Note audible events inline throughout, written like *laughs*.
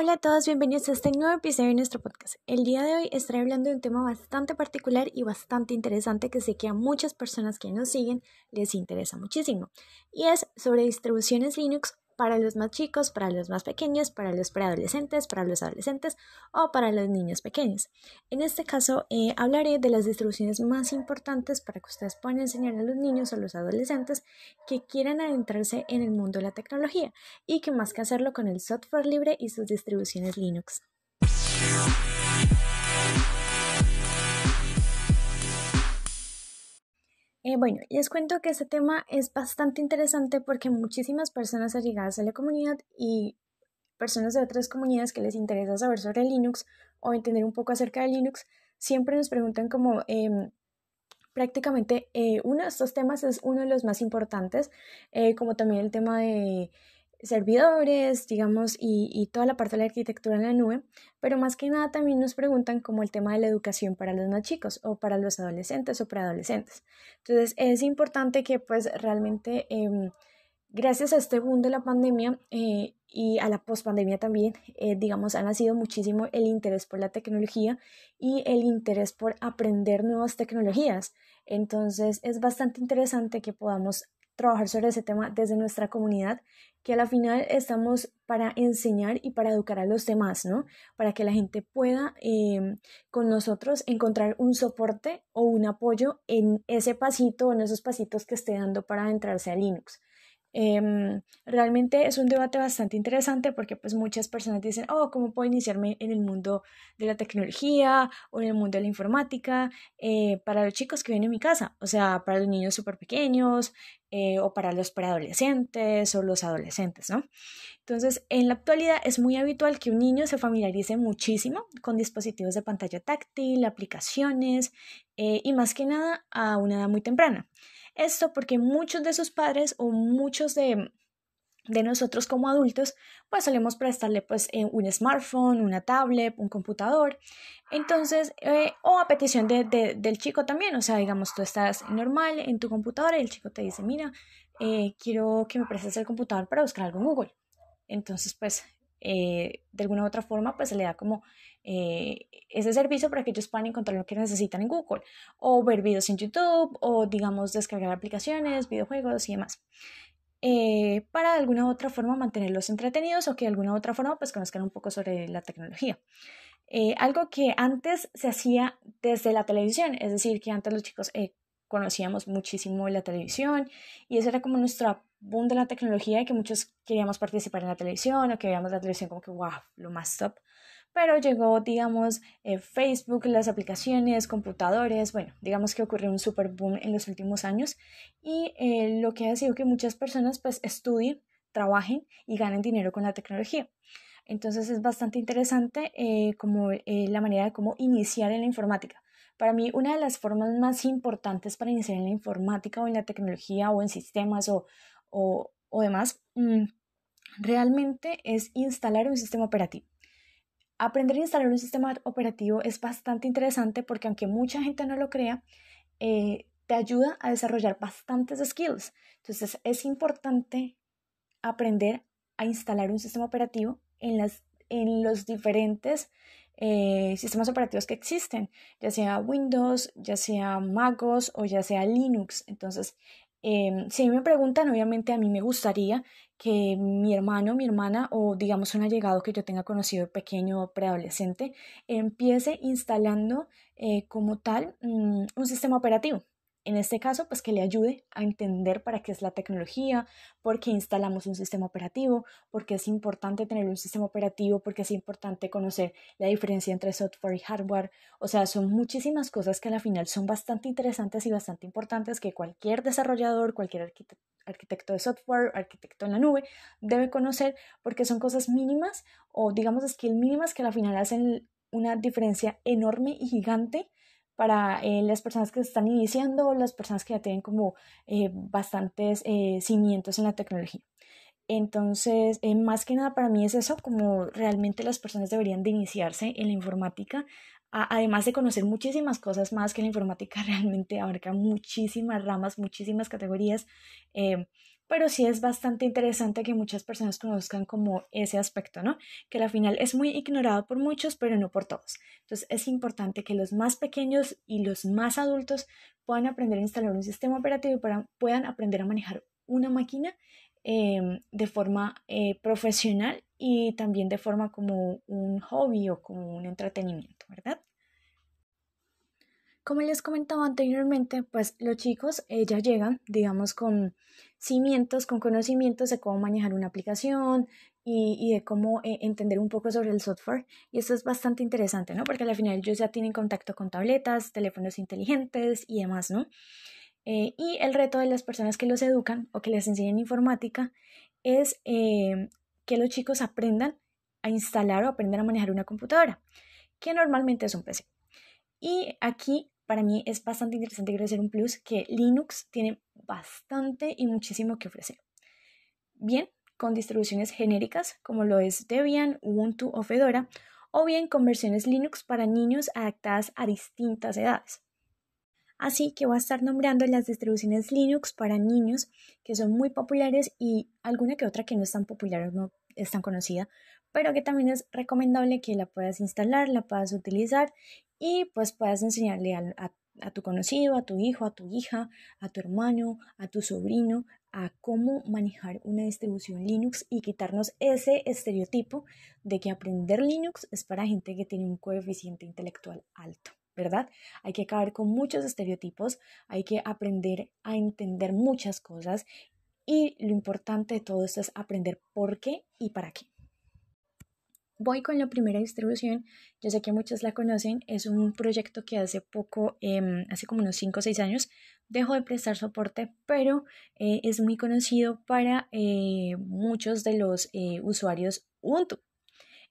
Hola a todos, bienvenidos a este nuevo episodio de nuestro podcast. El día de hoy estaré hablando de un tema bastante particular y bastante interesante que sé que a muchas personas que nos siguen les interesa muchísimo, y es sobre distribuciones Linux para los más chicos, para los más pequeños, para los preadolescentes, para los adolescentes o para los niños pequeños. En este caso eh, hablaré de las distribuciones más importantes para que ustedes puedan enseñar a los niños o los adolescentes que quieran adentrarse en el mundo de la tecnología y que más que hacerlo con el software libre y sus distribuciones Linux. Bueno, eh, bueno, les cuento que este tema es bastante interesante porque muchísimas personas allegadas a la comunidad y personas de otras comunidades que les interesa saber sobre Linux o entender un poco acerca de Linux, siempre nos preguntan como em, prácticamente eh, uno de estos temas es uno de los más importantes, eh, como también el tema de servidores, digamos, y, y, toda la parte de la arquitectura en la nube, pero más que nada también nos preguntan como el tema de la educación para los más chicos o para los adolescentes o preadolescentes. Entonces es importante que pues realmente em, gracias a este boom de la pandemia eh, y a la pospandemia también, eh, digamos, ha nacido muchísimo el interés por la tecnología y el interés por aprender nuevas tecnologías. Entonces es bastante interesante que podamos trabajar sobre ese tema desde nuestra comunidad, que a la final estamos para enseñar y para educar a los demás, ¿no? Para que la gente pueda em, con nosotros encontrar un soporte o un apoyo en ese pasito o en esos pasitos que esté dando para adentrarse a Linux. Em, realmente es un debate bastante interesante porque pues muchas personas dicen, oh, ¿cómo puedo iniciarme en el mundo de la tecnología o en el mundo de la informática eh, para los chicos que vienen a mi casa? O sea, para los niños súper pequeños eh, o para los preadolescentes o los adolescentes, ¿no? Entonces, en la actualidad es muy habitual que un niño se familiarice muchísimo con dispositivos de pantalla táctil, aplicaciones eh, y más que nada a una edad muy temprana. Esto porque muchos de sus padres o muchos de, de nosotros como adultos, pues solemos prestarle pues eh, un smartphone, una tablet, un computador, entonces, eh, o a petición de, del chico también, o sea, digamos, tú estás normal en tu computadora y el chico te dice, mira, eh, quiero que me prestes el computador para buscar algo en Google. Entonces, pues, de alguna u otra forma, pues se le da como eh, ese servicio para que ellos puedan encontrar lo que necesitan en Google o ver videos en YouTube o digamos descargar aplicaciones, videojuegos y demás. Eh, para de alguna otra forma mantenerlos entretenidos o que de alguna otra forma pues conozcan un poco sobre la tecnología. Eh, algo que antes se hacía desde la televisión, es decir, que antes los chicos eh, conocíamos muchísimo la televisión y ese era como nuestro boom de la tecnología y que muchos queríamos participar en la televisión o que veíamos la televisión como que wow, lo más top pero llegó, digamos, eh, Facebook, las aplicaciones, computadores, bueno, digamos que ocurrió un super boom en los últimos años y eh, lo que ha sido que muchas personas pues estudien, trabajen y ganen dinero con la tecnología. Entonces es bastante interesante eh, como la manera de cómo iniciar en la informática. Para mí, una de las formas más importantes para iniciar en la informática o en la tecnología o en sistemas o, o, demás, mm, realmente es instalar un sistema operativo. Aprender a instalar un sistema operativo es bastante interesante porque aunque mucha gente no lo crea, eh, te ayuda a desarrollar bastantes skills. Entonces es importante aprender a instalar un sistema operativo en, las, en los diferentes eh, sistemas operativos que existen, ya sea Windows, ya sea MacOS o ya sea Linux. Entonces, em, si me preguntan, obviamente a mí me gustaría que mi hermano, mi hermana o digamos un allegado que yo tenga conocido pequeño o preadolescente empiece instalando eh, como tal mm, un sistema operativo en este caso, pues que le ayude a entender para qué es la tecnología, por qué instalamos un sistema operativo, por qué es importante tener un sistema operativo, por qué es importante conocer la diferencia entre software y hardware. O sea, son muchísimas cosas que a la final son bastante interesantes y bastante importantes que cualquier desarrollador, cualquier arquitecto de software, arquitecto en la nube, debe conocer porque son cosas mínimas o digamos skills mínimas que al final hacen una diferencia enorme y gigante para eh, las personas que se están iniciando o las personas que ya tienen como eh, bastantes eh, cimientos en la tecnología. Entonces, más que nada para mí es eso, como realmente las personas deberían de iniciarse en la informática, además de conocer muchísimas cosas más que la informática *laughs* realmente abarca muchísimas ramas, muchísimas categorías pero sí es bastante interesante que muchas personas conozcan como ese aspecto, ¿no? Que al final es muy ignorado por muchos, pero no por todos. Entonces es importante que los más pequeños y los más adultos puedan aprender a instalar un sistema operativo y puedan aprender a manejar una máquina em, de forma eh, profesional y también de forma como un hobby o como un entretenimiento, ¿verdad? Como les comentaba anteriormente, pues los chicos ya llegan, digamos, con cimientos, con conocimientos de cómo manejar una aplicación y, de cómo eh, entender un poco sobre el software. Y eso es bastante interesante, ¿no? Porque al final ellos ya tienen contacto con tabletas, teléfonos inteligentes y demás, ¿no? Eh, y el reto de las personas que los educan o que les enseñan informática es eh, que los chicos aprendan a instalar o aprendan a manejar una computadora, que normalmente es un PC. Y aquí para mí es bastante interesante crecer un plus que Linux tiene bastante y muchísimo que ofrecer. Bien, con distribuciones genéricas como lo es Debian, Ubuntu o Fedora, o bien con versiones Linux para niños adaptadas a distintas edades. Así que voy a estar nombrando las distribuciones Linux para niños que son muy populares y alguna que otra que no es tan popular o no es tan conocida, pero que también es recomendable que la puedas instalar, la puedas utilizar y pues puedes enseñarle a, a tu conocido, a tu hijo, a tu hija, a tu hermano, a tu sobrino, a cómo manejar una distribución Linux y quitarnos ese estereotipo de que aprender Linux es para gente que tiene un coeficiente intelectual alto, ¿verdad? Hay que acabar con muchos estereotipos, hay que aprender a entender muchas cosas y lo importante de todo esto es aprender por qué y para qué voy con la primera distribución. Yo sé que muchos la conocen. Es un proyecto que hace poco, em, hace como unos 5 o 6 años, dejó de prestar soporte, pero eh, es muy conocido para eh, muchos de los eh, usuarios Ubuntu.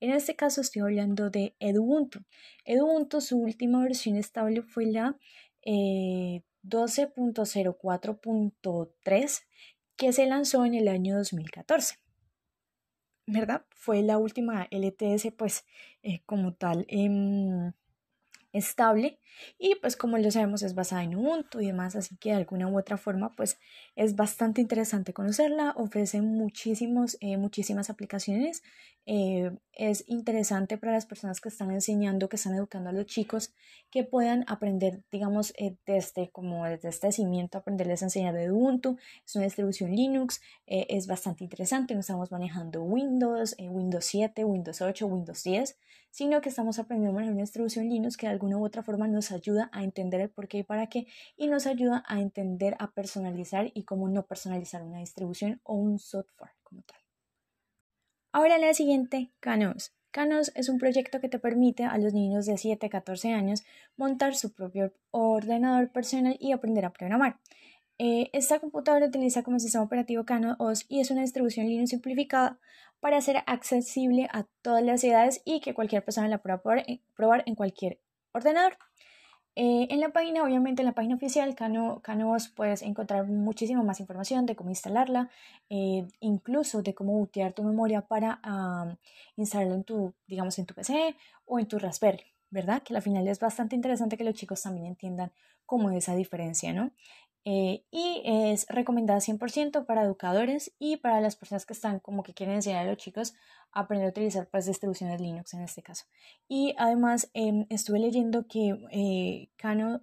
En este caso estoy hablando de Edubuntu. Edubuntu, su última versión estable fue la 12.04.3 que se lanzó en el año 2014. ¿verdad? Fue la última LTS, pues, eh, como tal, em, estable y pues como lo sabemos es basada en Ubuntu y demás, así que de alguna u otra forma pues es bastante interesante conocerla, ofrece muchísimos, eh, muchísimas aplicaciones, eh, es interesante para las personas que están enseñando, que están educando a los chicos, que puedan aprender, digamos, eh, desde como desde este cimiento, aprenderles a enseñar de Ubuntu, es una distribución Linux, es bastante interesante, no estamos manejando Windows, Windows 7, Windows 8, Windows 10, sino que estamos aprendiendo a manejar una distribución Linux que de alguna u otra forma nos ayuda a entender el por qué y para qué y nos ayuda a entender, a personalizar y cómo no personalizar una distribución o un software como tal. Ahora la siguiente, Canos. Canos es un proyecto que te permite a los niños de 7 a 14 años montar su propio ordenador personal y aprender a programar. Eh, esta computadora utiliza como sistema operativo Canos y es una distribución Linux simplificada para ser accesible a todas las edades y que cualquier persona la pueda probar en cualquier ordenador. Eh, en la página, obviamente en la página oficial, Cano, Canovos puedes encontrar muchísima más información de cómo instalarla, eh, incluso de cómo bootear tu memoria para instalarlo instalarla en tu, digamos, en tu PC o en tu Raspberry, ¿verdad? Que al final es bastante interesante que los chicos también entiendan cómo es esa diferencia, ¿no? Eh, y es recomendada 100% para educadores y para las personas que están como que quieren enseñar a los chicos a aprender a utilizar pues, distribuciones Linux en este caso. Y además em, estuve leyendo que eh,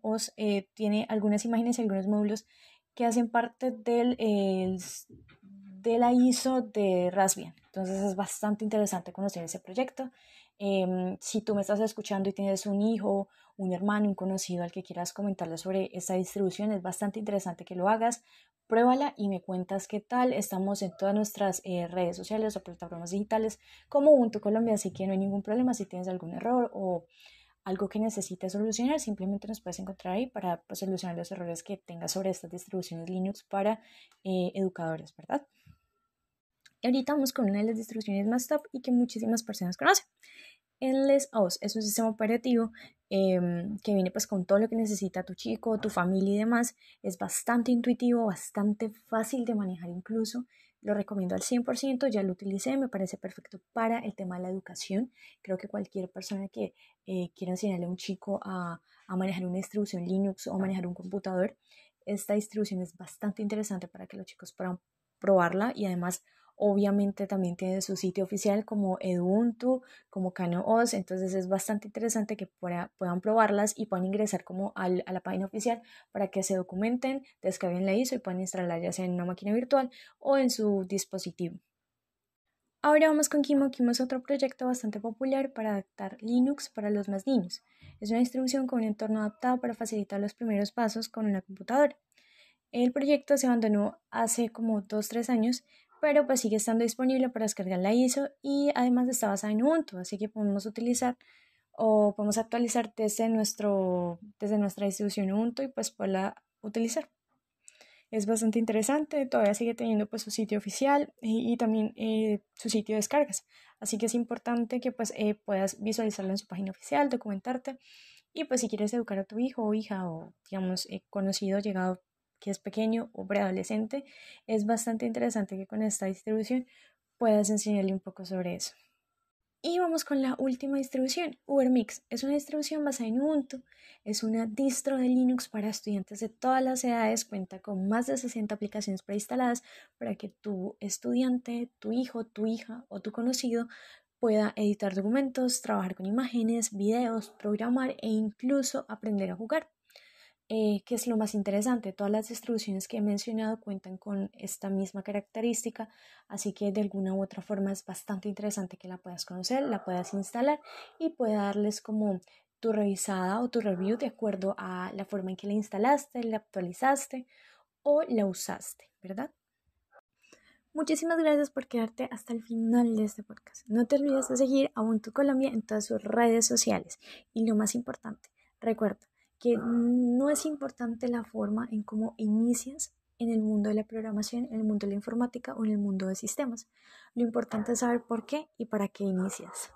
OS eh, tiene algunas imágenes y algunos módulos que hacen parte del, eh, de la ISO de Raspbian. Entonces es bastante interesante conocer ese proyecto. Em, si tú me estás escuchando y tienes un hijo, un hermano, un conocido al que quieras comentarle sobre esta distribución, es bastante interesante que lo hagas. Pruébala y me cuentas qué tal. Estamos en todas nuestras eh, redes sociales o plataformas digitales como Ubuntu Colombia, así que no hay ningún problema si tienes algún error o algo que necesites solucionar, simplemente nos puedes encontrar ahí para pues, solucionar los errores que tengas sobre estas distribuciones Linux para eh, educadores, ¿verdad? Y ahorita vamos con una de las distribuciones más top y que muchísimas personas conocen. Endless OS es un sistema operativo em, que viene pues con todo lo que necesita tu chico, tu familia y demás. Es bastante intuitivo, bastante fácil de manejar incluso. Lo recomiendo al 100%, ya lo utilicé, me parece perfecto para el tema de la educación. Creo que cualquier persona que eh, quiera enseñarle a un chico a, a manejar una distribución Linux o manejar un computador, esta distribución es bastante interesante para que los chicos puedan probarla y además obviamente también tiene su sitio oficial como Edubuntu, como CanoOS, entonces es bastante interesante que puedan probarlas y puedan ingresar como a la página oficial para que se documenten, descarguen la ISO y puedan instalarla ya sea en una máquina virtual o en su dispositivo. Ahora vamos con Kimo. Kimo es otro proyecto bastante popular para adaptar Linux para los más niños. Es una distribución con un entorno adaptado para facilitar los primeros pasos con una computadora. El proyecto se abandonó hace como 2-3 años, pero pues sigue estando disponible para descargar la ISO y además está basada en Ubuntu, así que podemos utilizar o podemos actualizar desde, nuestro, desde nuestra distribución Ubuntu y pues poderla utilizar. Es bastante interesante, todavía sigue teniendo pues su sitio oficial y, también eh, su sitio de descargas, así que es importante que pues eh, puedas visualizarlo en su página oficial, documentarte y pues si quieres educar a tu hijo o hija o digamos eh, conocido, llegado que es pequeño o preadolescente, es bastante interesante que con esta distribución puedas enseñarle un poco sobre eso. Y vamos con la última distribución, Ubermix. Es una distribución basada en Ubuntu, es una distro de Linux para estudiantes de todas las edades, cuenta con más de 60 aplicaciones preinstaladas para que tu estudiante, tu hijo, tu hija o tu conocido pueda editar documentos, trabajar con imágenes, videos, programar e incluso aprender a jugar. Eh, que es lo más interesante. Todas las distribuciones que he mencionado cuentan con esta misma característica, así que de alguna u otra forma es bastante interesante que la puedas conocer, la puedas instalar y pueda darles como tu revisada o tu review de acuerdo a la forma en que la instalaste, la actualizaste o la usaste, ¿verdad? Muchísimas gracias por quedarte hasta el final de este podcast. No te olvides de seguir a Ubuntu Colombia en todas sus redes sociales. Y lo más importante, recuerda, que no es importante la forma en cómo inicias en el mundo de la programación, en el mundo de la informática o en el mundo de sistemas. Lo importante es saber por qué y para qué inicias.